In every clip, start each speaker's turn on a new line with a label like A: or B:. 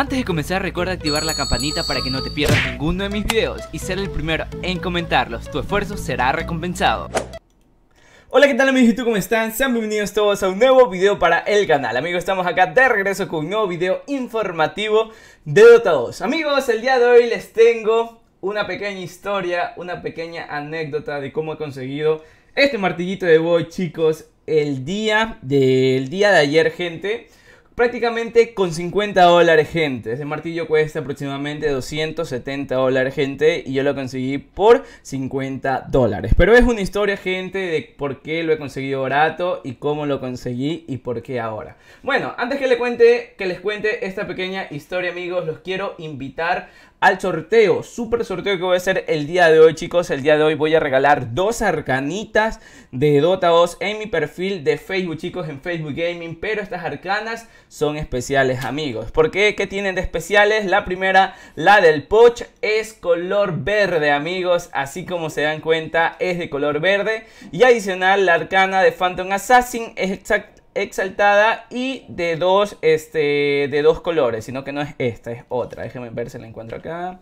A: Antes de comenzar recuerda activar la campanita para que no te pierdas ninguno de mis videos y ser el primero en comentarlos, tu esfuerzo será recompensado. Hola qué tal amigos YouTube, ¿cómo están? Sean bienvenidos todos a un nuevo video para el canal Amigos, estamos acá de regreso con un nuevo video informativo de Dota 2 Amigos, el día de hoy les tengo una pequeña historia, una pequeña anécdota de cómo he conseguido este martillito de voz chicos El día del día de ayer gente prácticamente con 50 dólares, gente. Ese martillo cuesta aproximadamente 270 dólares, gente, y yo lo conseguí por 50 dólares. Pero es una historia, gente, de por qué lo he conseguido barato y cómo lo conseguí y por qué ahora. Bueno, antes que, le cuente, que les cuente esta pequeña historia, amigos, los quiero invitar al sorteo, super sorteo que voy a hacer el día de hoy, chicos. El día de hoy voy a regalar dos arcanitas de Dota 2 en mi perfil de Facebook, chicos, en Facebook Gaming. Pero estas arcanas son especiales, amigos. ¿Por qué? ¿Qué tienen de especiales? La primera, la del Poch, es color verde, amigos. Así como se dan cuenta, es de color verde. Y adicional, la arcana de Phantom Assassin es exactamente exaltada y de dos, este, de dos colores, sino que no es esta, es otra. Déjenme ver si la encuentro acá.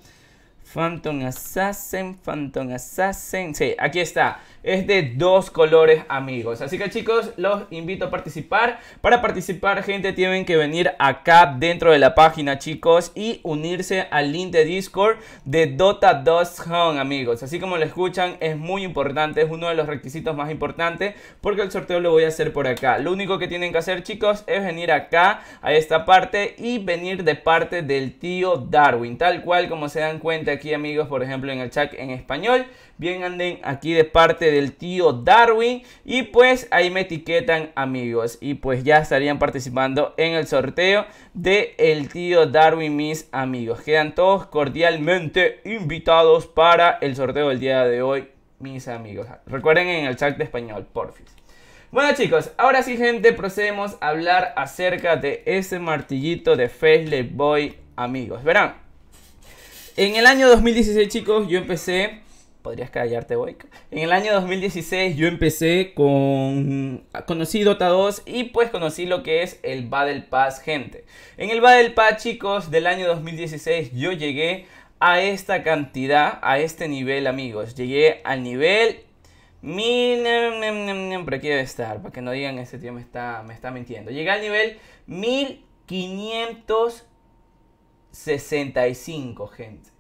A: Phantom Assassin, Phantom Assassin. Sí, aquí está. Es de dos colores amigos. Así que chicos, los invito a participar. Para participar, gente, tienen que venir acá dentro de la página, chicos. Y unirse al link de Discord de Dota 2 Home, amigos. Así como lo escuchan, es muy importante. Es uno de los requisitos más importantes. Porque el sorteo lo voy a hacer por acá. Lo único que tienen que hacer, chicos, es venir acá a esta parte. Y venir de parte del tío Darwin. Tal cual como se dan cuenta aquí, amigos, por ejemplo, en el chat en español. Bien, anden aquí de parte del tío Darwin. Y pues ahí me etiquetan, amigos. Y pues ya estarían participando en el sorteo de el tío Darwin, mis amigos. Quedan todos cordialmente invitados para el sorteo del día de hoy, mis amigos. Recuerden en el chat de español, porfis. Bueno chicos, ahora sí gente, procedemos a hablar acerca de ese martillito de Le Boy, amigos. Verán, en el año 2016, chicos, yo empecé. Podrías callarte, güey. En el año 2016 yo empecé con... Conocí Dota 2 y pues conocí lo que es el Battle Pass, gente. En el Battle Pass, chicos, del año 2016 yo llegué a esta cantidad, a este nivel, amigos. Llegué al nivel Mil... Por aquí debe estar, para que no digan este tío está, me está mintiendo. Llegué al nivel 1500 65, gente.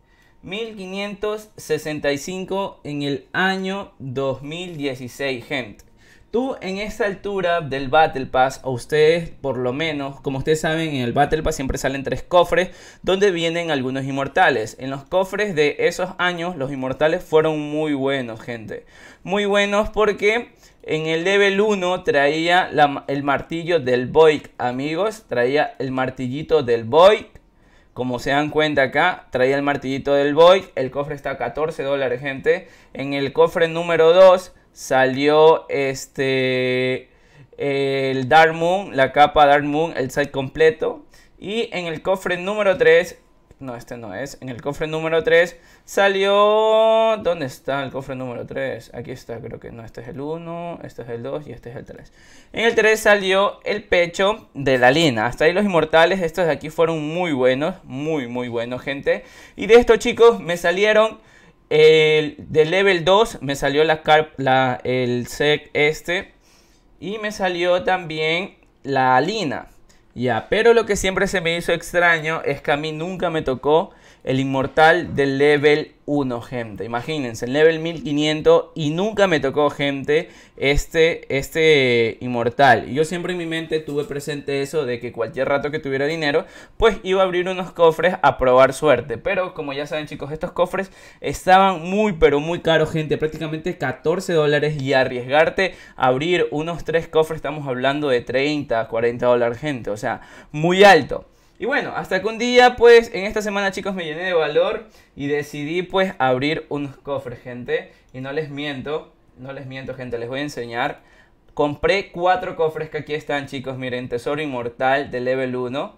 A: 1565 en el año 2016, gente. Tú en esta altura del Battle Pass, o ustedes por lo menos, como ustedes saben, en el Battle Pass siempre salen tres cofres donde vienen algunos inmortales. En los cofres de esos años, los inmortales fueron muy buenos, gente. Muy buenos porque en el level 1 traía el martillo del Boy, amigos. Traía el martillito del Boy. Como se dan cuenta acá, traía el martillito del Boy. El cofre está a 14 dólares, gente. En el cofre número 2 salió este el Dark Moon, la capa Dark Moon, el site completo. Y en el cofre número 3 no, este no es. En el cofre número 3 salió... ¿Dónde está el cofre número 3? Aquí está, creo que no. Este es el 1, este es el 2 y este es el 3. En el 3 salió el pecho de la lina. Hasta ahí los inmortales, estos de aquí fueron muy buenos. Muy, muy buenos, gente. Y de estos chicos me salieron... El, de level 2 me salió la, el sec este. Y me salió también la lina. Ya, pero lo que siempre se me hizo extraño es que a mí nunca me tocó el inmortal del level uno gente. Imagínense, el level 1500 y nunca me tocó, gente, este, este inmortal. Y yo siempre en mi mente tuve presente eso de que cualquier rato que tuviera dinero, pues iba a abrir unos cofres a probar suerte. Pero como ya saben, chicos, estos cofres estaban muy, pero muy caros, gente. Prácticamente 14 dólares y arriesgarte a abrir unos 3 cofres, estamos hablando de 30, 40 dólares, gente. O sea, muy alto. Y bueno, hasta que un día, pues, en esta semana, chicos, me llené de valor y decidí, pues, abrir unos cofres, gente. Y no les miento, no les miento, gente, les voy a enseñar. Compré cuatro cofres que aquí están, chicos, miren, Tesoro Inmortal de level 1.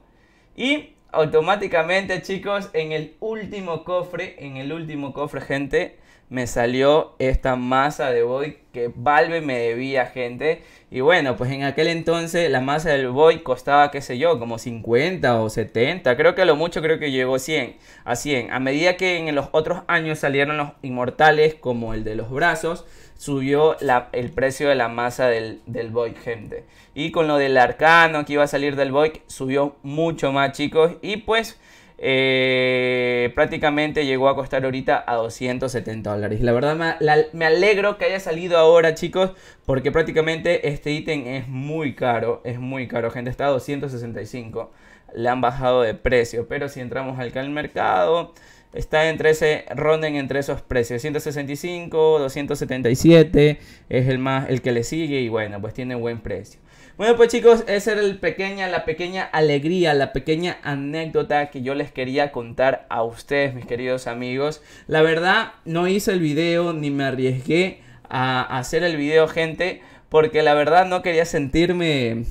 A: Y automáticamente, chicos, en el último cofre, en el último cofre, gente, me salió esta masa de Void que Valve me debía, gente. Y bueno, pues en aquel entonces la masa del Boy costaba, qué sé yo, como 50 o 70. Creo que a lo mucho creo que llegó 100, a 100. A medida que en los otros años salieron los inmortales, como el de los brazos, subió la, el precio de la masa del, del Boy, gente. Y con lo del arcano que iba a salir del Boy, subió mucho más, chicos. Y pues eh, prácticamente llegó a costar ahorita a 270 dólares. La verdad me, alegro que haya salido ahora, chicos, porque prácticamente este ítem es muy caro, es muy caro, gente, está a 265. Le han bajado de precio, pero si entramos al mercado, está entre ese, ronden entre esos precios, 165, 277 es el más, el que le sigue y bueno, pues tiene buen precio. Bueno, pues chicos, esa era el pequeña, la pequeña alegría, la pequeña anécdota que yo les quería contar a ustedes, mis queridos amigos. La verdad, no hice el video ni me arriesgué a hacer el video, gente, porque la verdad no quería sentirme,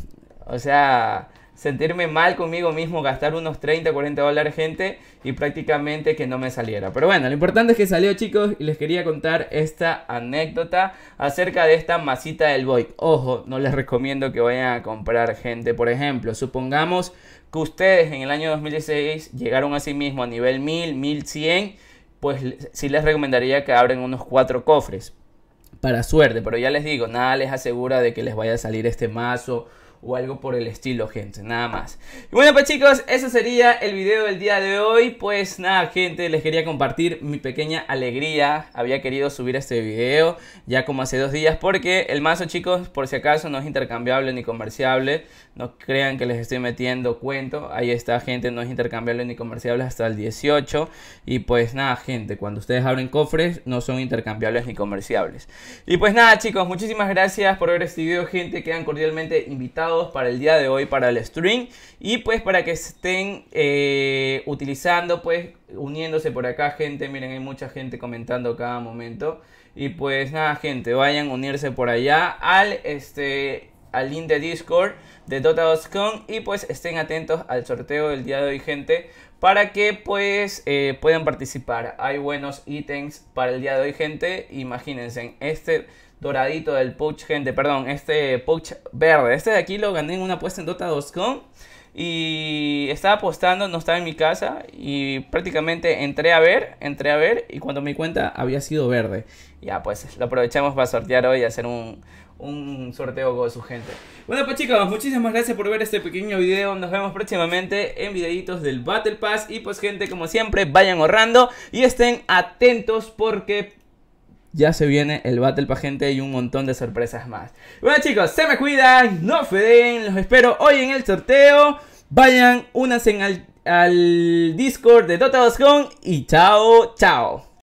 A: o sea, sentirme mal conmigo mismo, gastar unos 30, 40 dólares, gente, y prácticamente que no me saliera. Pero bueno, lo importante es que salió, chicos, y les quería contar esta anécdota acerca de esta masita del Void Ojo, no les recomiendo que vayan a comprar, gente. Por ejemplo, supongamos que ustedes en el año 2016 llegaron a sí mismo a nivel 1000, 1100, pues sí les recomendaría que abren unos cuatro cofres. Para suerte, pero ya les digo, nada les asegura de que les vaya a salir este mazo o algo por el estilo, gente, nada más. Y bueno, pues chicos, eso sería el video del día de hoy. Pues nada, gente, les quería compartir mi pequeña alegría. Había querido subir este video ya como hace dos días porque el mazo, chicos, por si acaso no es intercambiable ni comerciable. No crean que les estoy metiendo cuento. Ahí está, gente, no es intercambiable ni comerciable hasta el 18. Y pues nada, gente, cuando ustedes abren cofres no son intercambiables ni comerciables. Y pues nada, chicos, muchísimas gracias por ver este video, gente. Quedan cordialmente invitados para el día de hoy para el stream y pues para que estén eh, utilizando pues uniéndose por acá gente miren hay mucha gente comentando cada momento y pues nada gente vayan a unirse por allá al este al link de Discord de Dota Con y pues estén atentos al sorteo del día de hoy gente para que pues eh, puedan participar. Hay buenos ítems para el día de hoy gente, imagínense, este doradito del pouch gente, perdón, este pouch verde, este de aquí lo gané en una apuesta en Dota Con y estaba apostando, no estaba en mi casa y prácticamente entré a ver, entré a ver y cuando me di cuenta había sido verde. Ya, pues lo aprovechamos para sortear hoy y hacer un, un sorteo con su gente. Bueno, pues chicos, muchísimas gracias por ver este pequeño video. Nos vemos próximamente en videitos del Battle Pass y pues gente, como siempre, vayan ahorrando y estén atentos porque ya se viene el Battle para gente y un montón de sorpresas más. Bueno chicos, se me cuidan, no feden, los espero hoy en el sorteo. Vayan, únanse al, al Discord de Dota 2 y chao, chao.